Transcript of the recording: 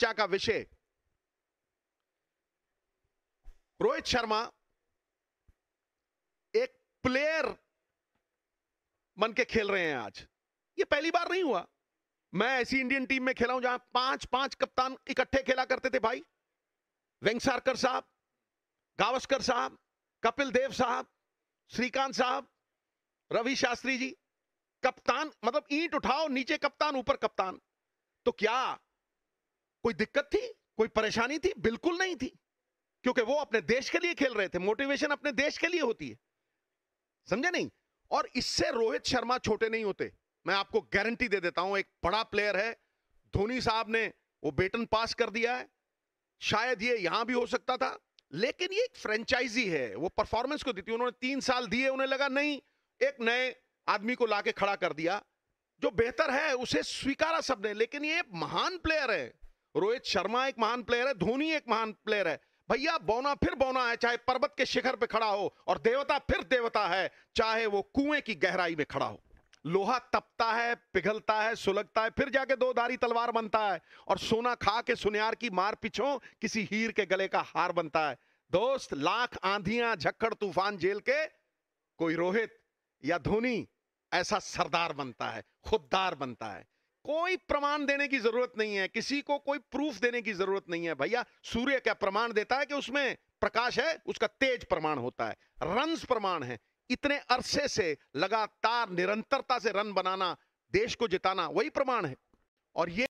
चर्चा का विषय रोहित शर्मा एक प्लेयर बन के खेल रहे हैं आज ये पहली बार नहीं हुआ मैं ऐसी इंडियन टीम में खेला हूं जहां पांच पांच कप्तान इकट्ठे खेला करते थे भाई वेंगसारकर साहब गावस्कर साहब कपिल देव साहब श्रीकांत साहब रवि शास्त्री जी कप्तान मतलब ईंट उठाओ नीचे कप्तान ऊपर कप्तान तो क्या कोई दिक्कत थी कोई परेशानी थी बिल्कुल नहीं थी क्योंकि वो अपने देश के लिए खेल रहे थे मोटिवेशन अपने देश के लिए होती है समझे नहीं और इससे रोहित शर्मा छोटे नहीं होते मैं आपको गारंटी दे देता हूं एक बड़ा प्लेयर है धोनी साहब ने वो बेटन पास कर दिया है शायद ये यहां भी हो सकता था लेकिन ये एक फ्रेंचाइजी है वो परफॉर्मेंस को देती उन्होंने तीन साल दिए उन्हें लगा नहीं एक नए आदमी को लाके खड़ा कर दिया जो बेहतर है उसे स्वीकारा सबने लेकिन ये महान प्लेयर है रोहित शर्मा एक महान प्लेयर है धोनी एक महान प्लेयर है भैया बौना फिर बौना है चाहे पर्वत के शिखर पे खड़ा हो और देवता फिर देवता है चाहे वो कुएं की गहराई में खड़ा हो लोहा तपता है पिघलता है सुलगता है फिर जाके दो धारी तलवार बनता है और सोना खा के सुनियार की मार पिछो किसी हीर के गले का हार बनता है दोस्त लाख आंधियां झक्कड़ तूफान जेल के कोई रोहित या धोनी ऐसा सरदार बनता है खुददार बनता है कोई प्रमाण देने की जरूरत नहीं है किसी को कोई प्रूफ देने की जरूरत नहीं है भैया सूर्य क्या प्रमाण देता है कि उसमें प्रकाश है उसका तेज प्रमाण होता है रन्स प्रमाण है इतने अरसे से लगातार निरंतरता से रन बनाना देश को जिताना वही प्रमाण है और ये